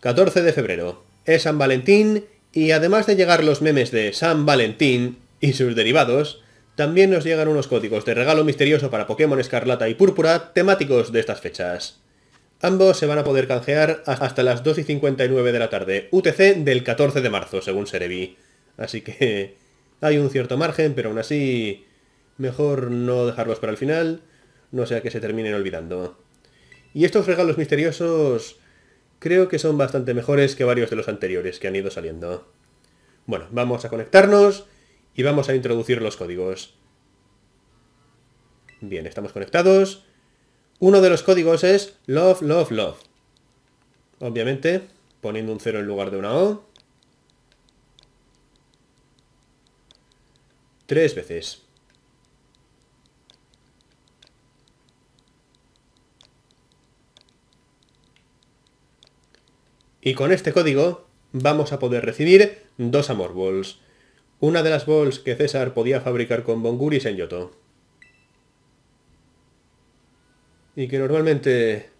14 de febrero. Es San Valentín y además de llegar los memes de San Valentín y sus derivados, también nos llegan unos códigos de regalo misterioso para Pokémon Escarlata y Púrpura temáticos de estas fechas. Ambos se van a poder canjear hasta las 2 y 59 de la tarde, UTC del 14 de marzo, según Serevi. Así que hay un cierto margen, pero aún así mejor no dejarlos para el final, no sea que se terminen olvidando. Y estos regalos misteriosos creo que son bastante mejores que varios de los anteriores que han ido saliendo. Bueno, vamos a conectarnos y vamos a introducir los códigos. Bien, estamos conectados. Uno de los códigos es love, love, love. Obviamente, poniendo un 0 en lugar de una O. Tres veces. Y con este código vamos a poder recibir dos Amor Balls. Una de las balls que César podía fabricar con Bonguris en Yoto. Y que normalmente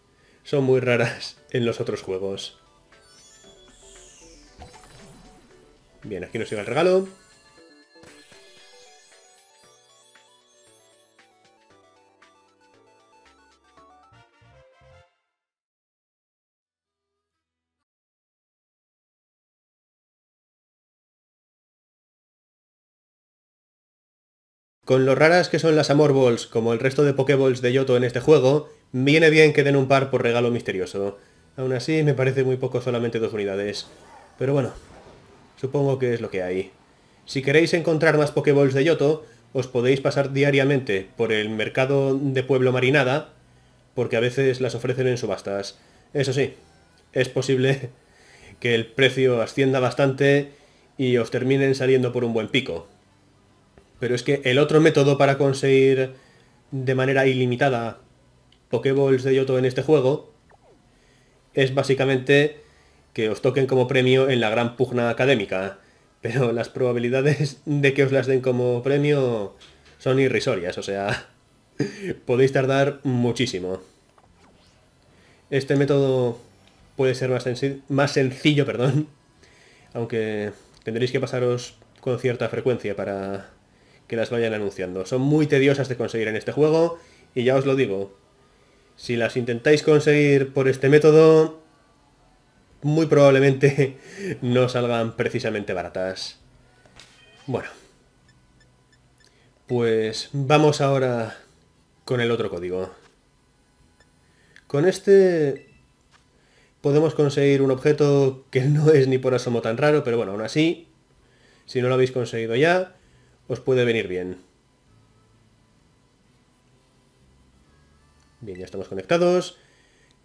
son muy raras en los otros juegos. Bien, aquí nos llega el regalo. Con lo raras que son las Amor Balls, como el resto de Pokéballs de Yoto en este juego, viene bien que den un par por regalo misterioso. Aún así, me parece muy poco solamente dos unidades. Pero bueno, supongo que es lo que hay. Si queréis encontrar más Pokéballs de Yoto, os podéis pasar diariamente por el mercado de Pueblo Marinada, porque a veces las ofrecen en subastas. Eso sí, es posible que el precio ascienda bastante y os terminen saliendo por un buen pico. Pero es que el otro método para conseguir de manera ilimitada Pokéballs de Yoto en este juego es básicamente que os toquen como premio en la gran pugna académica. Pero las probabilidades de que os las den como premio son irrisorias, o sea, podéis tardar muchísimo. Este método puede ser más, más sencillo, perdón, aunque tendréis que pasaros con cierta frecuencia para que las vayan anunciando. Son muy tediosas de conseguir en este juego y ya os lo digo. Si las intentáis conseguir por este método, muy probablemente no salgan precisamente baratas. Bueno. Pues vamos ahora con el otro código. Con este podemos conseguir un objeto que no es ni por asomo tan raro, pero bueno, aún así, si no lo habéis conseguido ya, os puede venir bien. Bien, ya estamos conectados.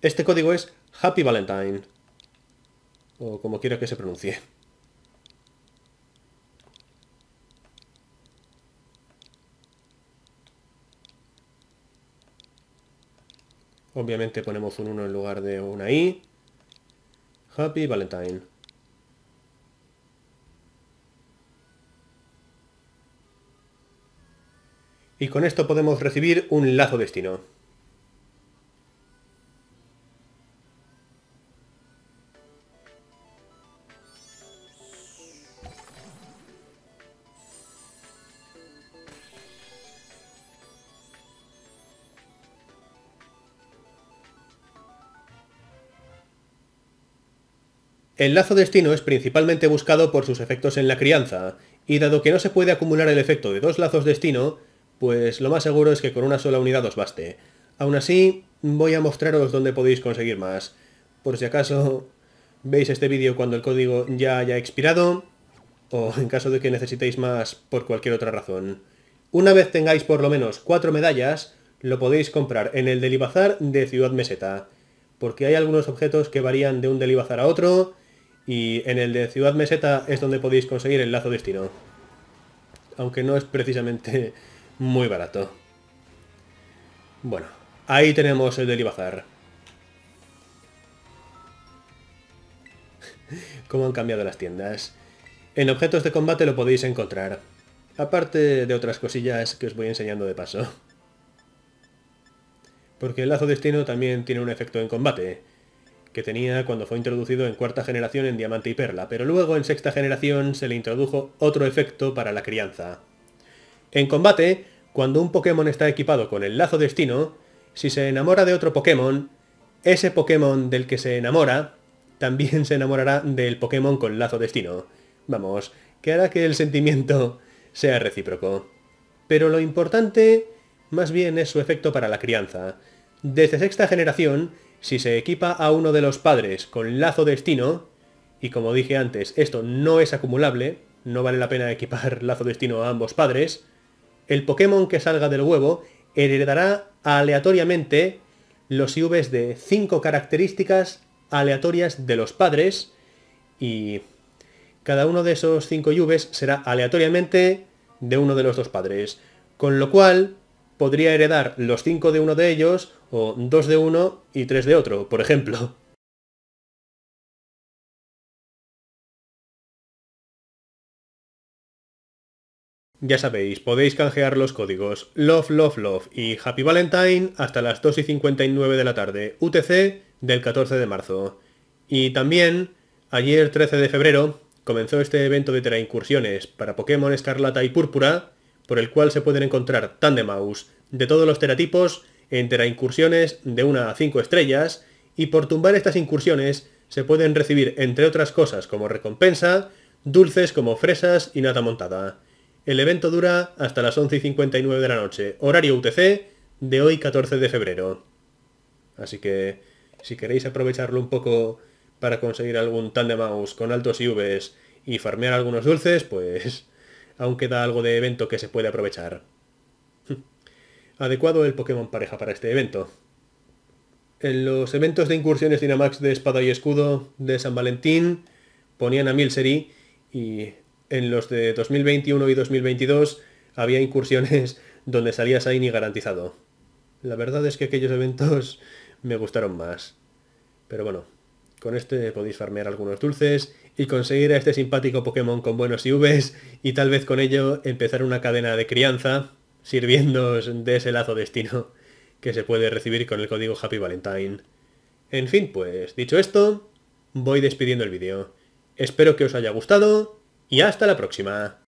Este código es Happy Valentine. O como quiera que se pronuncie. Obviamente ponemos un 1 en lugar de una I. Happy Valentine. Y con esto podemos recibir un lazo destino. El lazo destino es principalmente buscado por sus efectos en la crianza, y dado que no se puede acumular el efecto de dos lazos destino, pues lo más seguro es que con una sola unidad os baste. Aún así, voy a mostraros dónde podéis conseguir más. Por si acaso veis este vídeo cuando el código ya haya expirado, o en caso de que necesitéis más por cualquier otra razón. Una vez tengáis por lo menos cuatro medallas, lo podéis comprar en el Delibazar de Ciudad Meseta, porque hay algunos objetos que varían de un Delibazar a otro, y en el de Ciudad Meseta es donde podéis conseguir el lazo destino. Aunque no es precisamente muy barato. Bueno, ahí tenemos el del Cómo han cambiado las tiendas. En objetos de combate lo podéis encontrar. Aparte de otras cosillas que os voy enseñando de paso. Porque el lazo destino también tiene un efecto en combate, que tenía cuando fue introducido en cuarta generación en diamante y perla, pero luego en sexta generación se le introdujo otro efecto para la crianza. En combate, cuando un Pokémon está equipado con el lazo destino, si se enamora de otro Pokémon, ese Pokémon del que se enamora también se enamorará del Pokémon con lazo destino. Vamos, que hará que el sentimiento sea recíproco. Pero lo importante más bien es su efecto para la crianza. Desde sexta generación, si se equipa a uno de los padres con lazo destino, y como dije antes, esto no es acumulable, no vale la pena equipar lazo destino a ambos padres, el Pokémon que salga del huevo heredará aleatoriamente los IVs de 5 características aleatorias de los padres y cada uno de esos 5 IVs será aleatoriamente de uno de los dos padres, con lo cual podría heredar los 5 de uno de ellos o 2 de uno y 3 de otro, por ejemplo. Ya sabéis, podéis canjear los códigos Love, Love, Love y Happy Valentine hasta las 2 y 59 de la tarde, UTC del 14 de marzo. Y también, ayer 13 de febrero, comenzó este evento de teraincursiones para Pokémon Escarlata y Púrpura, por el cual se pueden encontrar Tandemaus de todos los teratipos en teraincursiones de 1 a 5 estrellas, y por tumbar estas incursiones se pueden recibir, entre otras cosas como recompensa, dulces como fresas y nata montada. El evento dura hasta las 11 y 59 de la noche, horario UTC de hoy 14 de febrero. Así que si queréis aprovecharlo un poco para conseguir algún tan de con altos IVs y farmear algunos dulces, pues aún queda algo de evento que se puede aprovechar. Adecuado el Pokémon pareja para este evento. En los eventos de incursiones Dynamax de Espada y Escudo de San Valentín ponían a Milseri y en los de 2021 y 2022 había incursiones donde salías ahí ni garantizado. La verdad es que aquellos eventos me gustaron más. Pero bueno, con este podéis farmear algunos dulces y conseguir a este simpático Pokémon con buenos IVs y tal vez con ello empezar una cadena de crianza sirviéndoos de ese lazo destino que se puede recibir con el código Happy Valentine. En fin, pues dicho esto, voy despidiendo el vídeo. Espero que os haya gustado y hasta la próxima.